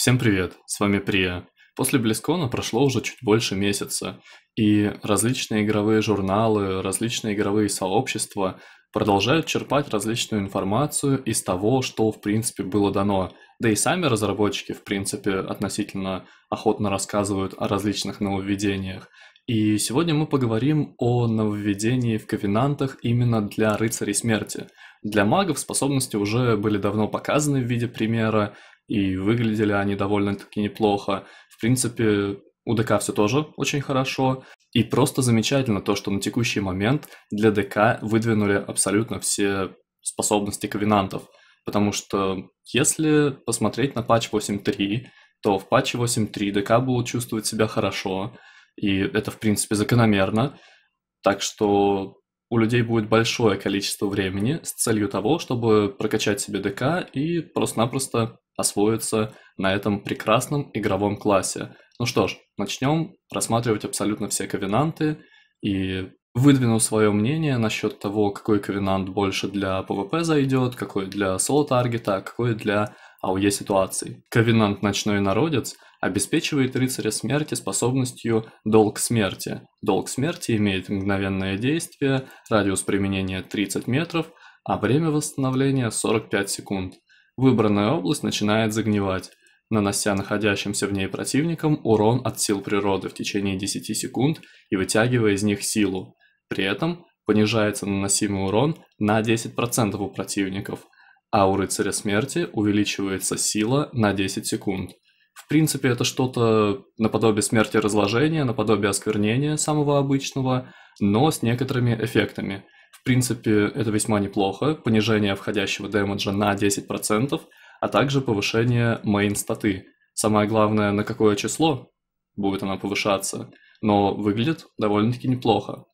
Всем привет, с вами Прия. После Близкона прошло уже чуть больше месяца, и различные игровые журналы, различные игровые сообщества продолжают черпать различную информацию из того, что в принципе было дано. Да и сами разработчики в принципе относительно охотно рассказывают о различных нововведениях. И сегодня мы поговорим о нововведении в ковенантах именно для рыцарей смерти. Для магов способности уже были давно показаны в виде примера, и выглядели они довольно-таки неплохо. В принципе, у ДК все тоже очень хорошо. И просто замечательно то, что на текущий момент для ДК выдвинули абсолютно все способности ковенантов. Потому что если посмотреть на патч 8.3, то в патче 8.3 ДК будут чувствовать себя хорошо, и это, в принципе, закономерно. Так что у людей будет большое количество времени с целью того, чтобы прокачать себе ДК и просто-напросто освоиться на этом прекрасном игровом классе. Ну что ж, начнем рассматривать абсолютно все ковенанты и выдвину свое мнение насчет того, какой ковенант больше для PvP зайдет, какой для соло-таргета, какой для АУЕ ситуаций. Ковенант «Ночной народец» обеспечивает рыцаря смерти способностью «Долг смерти». «Долг смерти» имеет мгновенное действие, радиус применения 30 метров, а время восстановления 45 секунд выбранная область начинает загнивать, нанося находящимся в ней противникам урон от сил природы в течение 10 секунд и вытягивая из них силу. При этом понижается наносимый урон на 10% у противников, а у рыцаря смерти увеличивается сила на 10 секунд. В принципе, это что-то наподобие смерти разложения, наподобие осквернения самого обычного, но с некоторыми эффектами – в принципе, это весьма неплохо. Понижение входящего дэмэджа на 10%, а также повышение мейн статы. Самое главное, на какое число будет она повышаться, но выглядит довольно-таки неплохо.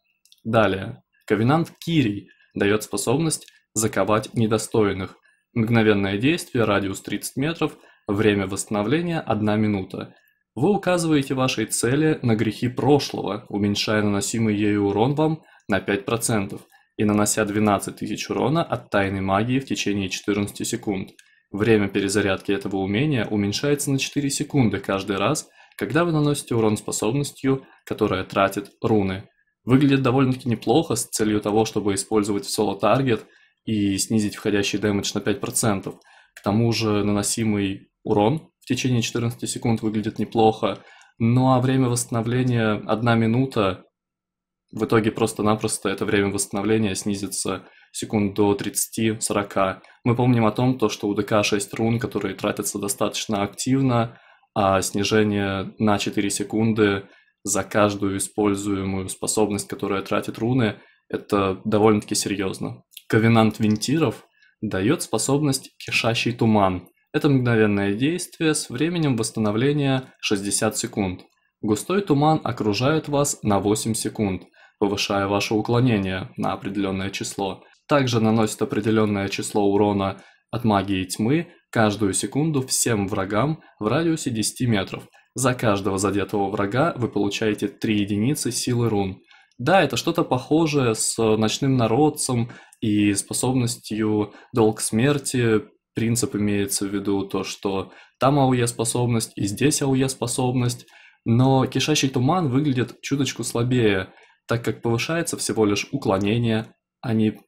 Далее. Ковенант Кирий дает способность заковать недостойных. Мгновенное действие, радиус 30 метров, время восстановления 1 минута. Вы указываете вашей цели на грехи прошлого, уменьшая наносимый ею урон вам на 5% и нанося 12 тысяч урона от тайной магии в течение 14 секунд. Время перезарядки этого умения уменьшается на 4 секунды каждый раз, когда вы наносите урон способностью, которая тратит руны. Выглядит довольно-таки неплохо с целью того, чтобы использовать в соло-таргет и снизить входящий дэмэдж на 5%. К тому же наносимый урон в течение 14 секунд выглядит неплохо, ну а время восстановления 1 минута в итоге просто-напросто это время восстановления снизится секунд до 30-40. Мы помним о том, то, что у ДК 6 рун, которые тратятся достаточно активно, а снижение на 4 секунды за каждую используемую способность, которая тратит руны, это довольно-таки серьезно. Ковенант винтиров дает способность «Кишащий туман». Это мгновенное действие с временем восстановления 60 секунд. Густой туман окружает вас на 8 секунд – повышая ваше уклонение на определенное число. Также наносит определенное число урона от магии тьмы каждую секунду всем врагам в радиусе 10 метров. За каждого задетого врага вы получаете 3 единицы силы рун. Да, это что-то похожее с ночным народцем и способностью долг смерти. Принцип имеется в виду то, что там АУЕ способность и здесь АУЕ способность. Но кишащий туман выглядит чуточку слабее – так как повышается всего лишь уклонение, а не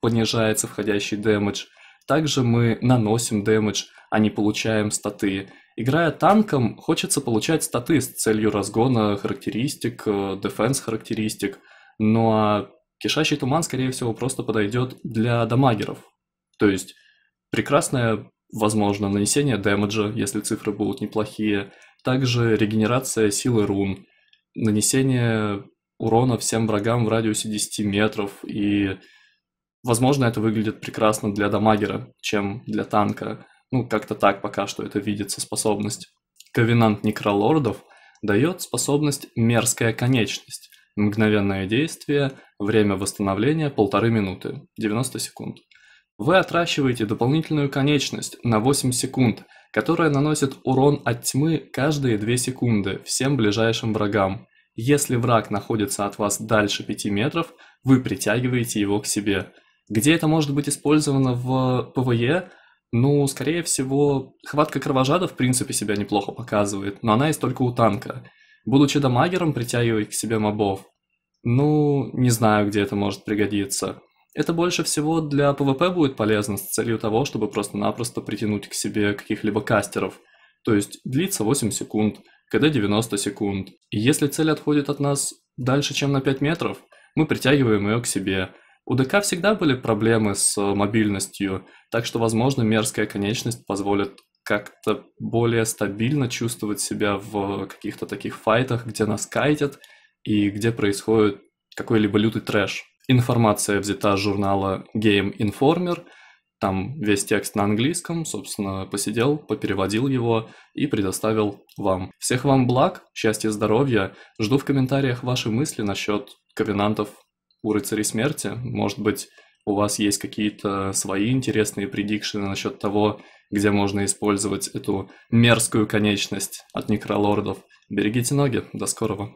понижается входящий дэмэдж. Также мы наносим дэмэдж, а не получаем статы. Играя танком, хочется получать статы с целью разгона характеристик, дефенс э, характеристик. Ну а кишащий туман, скорее всего, просто подойдет для дамагеров. То есть прекрасное, возможно, нанесение дэмэджа, если цифры будут неплохие. Также регенерация силы рун, нанесение урона всем врагам в радиусе 10 метров, и, возможно, это выглядит прекрасно для дамагера, чем для танка. Ну, как-то так пока что это видится способность. Ковенант Некролордов дает способность «Мерзкая конечность», мгновенное действие, время восстановления полторы минуты, 90 секунд. Вы отращиваете дополнительную конечность на 8 секунд, которая наносит урон от тьмы каждые 2 секунды всем ближайшим врагам. Если враг находится от вас дальше 5 метров, вы притягиваете его к себе. Где это может быть использовано в ПВЕ? Ну, скорее всего, хватка кровожада в принципе себя неплохо показывает, но она есть только у танка. Будучи дамагером, притягивать к себе мобов. Ну, не знаю, где это может пригодиться. Это больше всего для ПВП будет полезно с целью того, чтобы просто-напросто притянуть к себе каких-либо кастеров. То есть длится 8 секунд – КД 90 секунд. И если цель отходит от нас дальше, чем на 5 метров, мы притягиваем ее к себе. У ДК всегда были проблемы с э, мобильностью, так что, возможно, мерзкая конечность позволит как-то более стабильно чувствовать себя в э, каких-то таких файтах, где нас кайтят и где происходит какой-либо лютый трэш. Информация взята с журнала Game Informer – там весь текст на английском, собственно, посидел, попереводил его и предоставил вам. Всех вам благ, счастья, здоровья. Жду в комментариях ваши мысли насчет ковенантов у рыцарей смерти. Может быть, у вас есть какие-то свои интересные предикшены насчет того, где можно использовать эту мерзкую конечность от некролордов. Берегите ноги, до скорого.